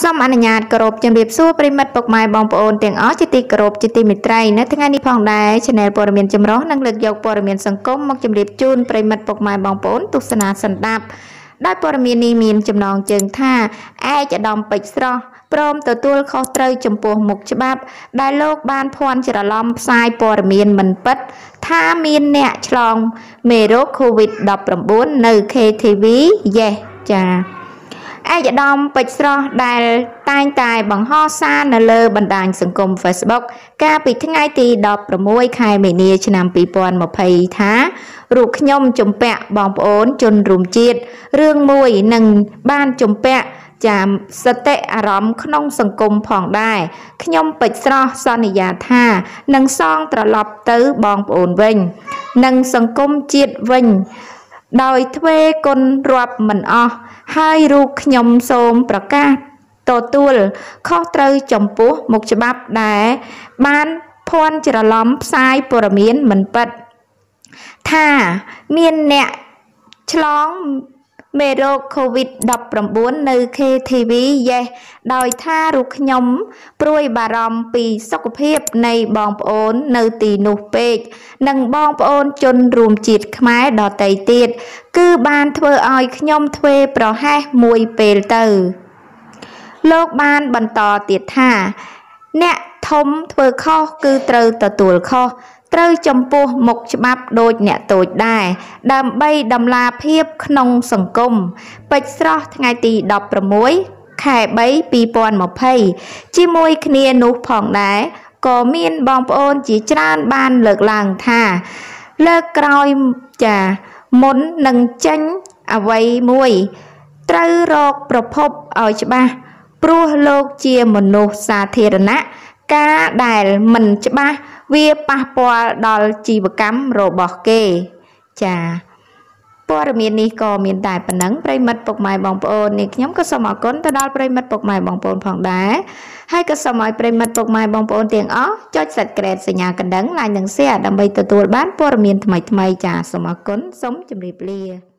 សូមអនុញ្ញាតគោរពជំរាបសួរប្រិមិត្តពុកម៉ែបងប្អូនទាំងអស់ជាទីគោរពជាទីមេត្រីនៅថ្ងៃនេះផងដែរ Channel ព័ត៌មានចម្រុះនឹងលើកយកព័ត៌មានសង្គមមកជម្រាបជូនប្រិមិត្តពុកម៉ែបងប្អូនទស្សនាសន្តាប់ដោយព័ត៌មាននេះមានចំណងជើងថាឯកឧត្តមពេជ្រស្រស់ព្រមទទួលខុសត្រូវចំពោះមុខច្បាប់ ដែលលោកបានភ័ន្តច្រឡំផ្សាយព័ត៌មានមិនពិតថាមានអ្នកឆ្លងមេរោគ COVID-19 នៅ KTV យេសចា៎ឯកឧត្តមពេជ្រស្រស់ដែលតែងតែ បង្ហោះសារនៅលើ បណ្ដាញសង្គម Facebook កាលពីថ្ងៃទី16ខែមីនា ឆ្នាំ2020ថារូបខ្ញុំជំពាក់បងប្អូនជនរួមជាតិរឿងមួយនឹងបានជំពាក់ចាមសតិអារម្មណ៍ក្នុងសង្គមផងដែរខ្ញុំពេជ្រស្រស់សន្យាថានឹងសងត្រឡប់ទៅបងប្អូនវិញនិងសង្គមជាតិវិញដោយទ្វេគុណរាប់មិនអស់ហើយរូបខ្ញុំសូមប្រកាសទទួលខុសត្រូវចំពោះមុខច្បាប់ដែលបានភ័ន្តច្រឡំផ្សាយព័ត៌មានមិនពិតថាមានអ្នកឆ្លងមេរោគ COVID-19 នៅ KTV យេសដោយថារូបខ្ញុំព្រួយ បារម្ភពីសុខភាព នៃបងប្អូន នៅទីនោះពេកនិងបងប្អូនជនរួមជាតិខ្មែរដទៃទៀត គឺបានធ្វើឲ្យខ្ញុំធ្វេប្រហែសមួយពេលទៅ លោកបានបន្តទៀតថា អ្នកធំធ្វើខុសគឺត្រូវទទួលខុសត្រូវចំពោះមុខច្បាប់ដូចអ្នកតូចដែរដើម្បីដំឡាភាពក្នុងសង្គមពេជ្រស្រស់ថ្ងៃទី16ខែ3 2020ជាមួយគ្នានោះផងដែរក៏មានបងប្អូនជាច្រើនបានលើកឡើងថា លើកក្រោយចាមុននឹងចេញអ្វីមួយត្រូវរកប្រភពឲ្យច្បាស់ព្រោះលោកជាមនុស្សសាធារណៈការដែលមិនច្បាស់វាប៉ះពាល់ដល់ជីវកម្មរបស់គេចាព័ត៌មាននេះក៏មានតែប៉ុណ្ណឹងប្រិមិត្តពុកម៉ែបងប្អូននេះខ្ញុំក៏សូមអរគុណទៅដល់ប្រិមិត្តពុកម៉ែបងប្អូនផងដែរហើយក៏សូមឲ្យប្រិមិត្តពុកម៉ែបងប្អូនទាំងអស់ចុច Subscribe សញ្ញាកណ្ដឹង Like និង Share ដើម្បីទទួលបានព័ត៌មានថ្មីៗចាសូមអរគុណសូមជម្រាបលា